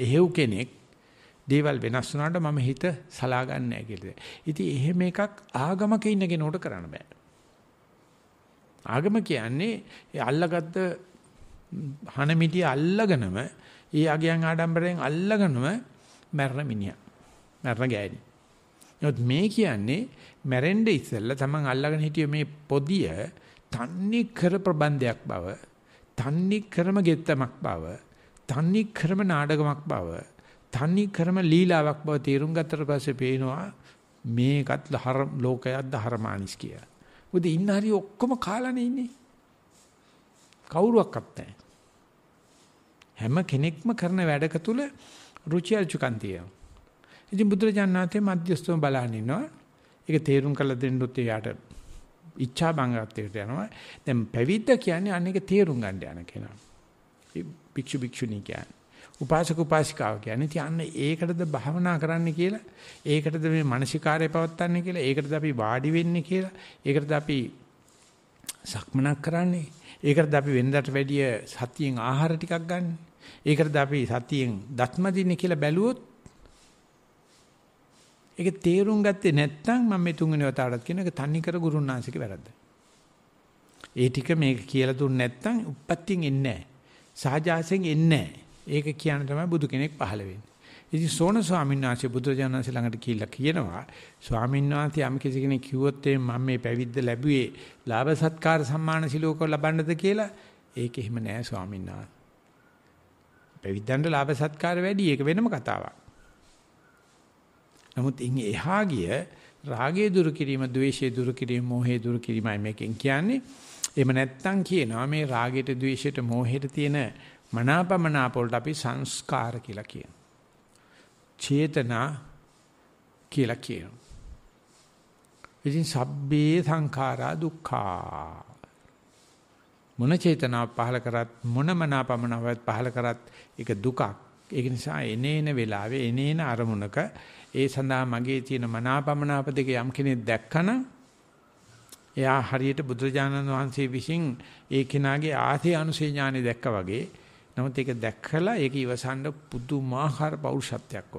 එහෙව් කෙනෙක් දේවල් වෙනස් වුණාට මම හිත සලා ගන්න නැහැ කියලා. ඉතින් එහෙම එකක් ආගමක ඉන්න කෙනෙකුට කරන්න බෑ. ආගම කියන්නේ අල්ලගත්ත හන මිටි අල්ලගෙනම ඒ අගයන් ආඩම්බරයෙන් අල්ලගෙනම මැරෙන මිනිහා. මැරෙන ගෑණි. නමුත් මේ කියන්නේ මැරෙන්න ඉස්සෙල්ලා තමන් අල්ලගෙන හිටිය මේ පොදිය තන්නේ කර ප්‍රබන්දයක් බව, තන්නේ කරම ගෙත්තමක් බව, තනි ක්‍රම නාඩගමක් බව තනි ක්‍රම ලීලාවක් බව තේරුම් ගත්තට පස්සේ පේනවා මේකත් හර ලෝකයක්ද හරමානිස් කිය. මොකද ඉන්න හරි ඔක්කොම කාලානේ ඉන්නේ. කවුරුවක්වත් නැහැ. හැම කෙනෙක්ම කරන වැඩක තුල රුචි අරුචිකම් තියෙනවා. ඉතින් බුදුරජාණන්තේ මධ්‍යස්තම බලන්න ඉන්නවා. ඒක තේරුම් කරලා දෙන්නොත් එයාට ඉච්ඡා බංගත්වයට යනවා. දැන් පැවිද්ද කියන්නේ අන්න ඒක තේරුම් ගන්න යන කෙනා. භික්ෂු භික්ෂුණී කියන්නේ. උපාසක උපාසිකාව කියන්නේ තියන්න ඒකටද භාවනා කරන්න කියලා ඒකටද මේ මානසිකාරය පවත්න්නේ කියලා ඒකටද අපි වාඩි වෙන්නේ කියලා ඒකටද අපි සක්මනක් කරන්නේ ඒකටද අපි වෙනදාට වැඩිය සතියෙන් ආහාර ටිකක් ගන්න ඒකටද අපි සතියෙන් දත්ම දින්නේ කියලා බැලුවොත් ඒක තේරුම් ගත්තේ නැත්නම් මම මේ තුන්වෙනි වතාවටත් කියන එක තනි කර ගුරුන්නාංශික වැරද්ද ඒ ටික මේක කියලා දුන්නේ නැත්නම් උප්පත්තියෙන් එන්නේ නැහැ සාජාසයෙන් එන්නේ ඒක කියන තමයි බුදු කෙනෙක් පහළ වෙන්නේ. ඉතින් සෝන ස්වාමීන් වහන්සේ බුදුරජාණන් වහන්සේ ළඟට කියලා කියනවා ස්වාමීන් වහන්සේ යම් කිසි කෙනෙක් කිව්වොත් මම මේ පැවිද්ද ලැබුවේ ලාභ සත්කාර සම්මාන සිලෝක ලබන්නද කියලා ඒක එහෙම නෑ ස්වාමීන් වහන්සේ. පැවිද්දන්ට ලාභ සත්කාර වැඩි ඒක වෙනම කතාවක්. නමුත් ඉන් එහා ගිය රාගය දුරු කිරීම, ද්වේෂය දුරු කිරීම, මෝහය දුරු කිරීමයි මේකෙන් කියන්නේ. එහෙම නැත්නම් කියනවා මේ රාගයට, ద్వේෂයට, මෝහයට තියෙන මනාපමනාප වලට අපි සංස්කාර කියලා කියනවා. චේතනා කියලා කියනවා. ඉතින් සබ්බේ සංඛාරා දුක්ඛා මොන චේතනාව පහල කරත් මොන මනාපමනාවත් පහල කරත් ඒක දුකක් ඒක නිසා එනේන වෙලාවේ එනේන අරමුණක ඒ සඳහා මගේ තියෙන මනාපමනාප දෙක යම් කෙනෙක් දැක්කනම් එයා හරියට බුදුරජාණන් වහන්සේ විසින් ඒ කෙනාගේ ආසේ අනුසේ ඥානෙ දැක්කා වගේ. නමුත් ඒක දැක්කලා ඒක ඉවසන්න පුදුමාකාර පෞරුෂත්වයක්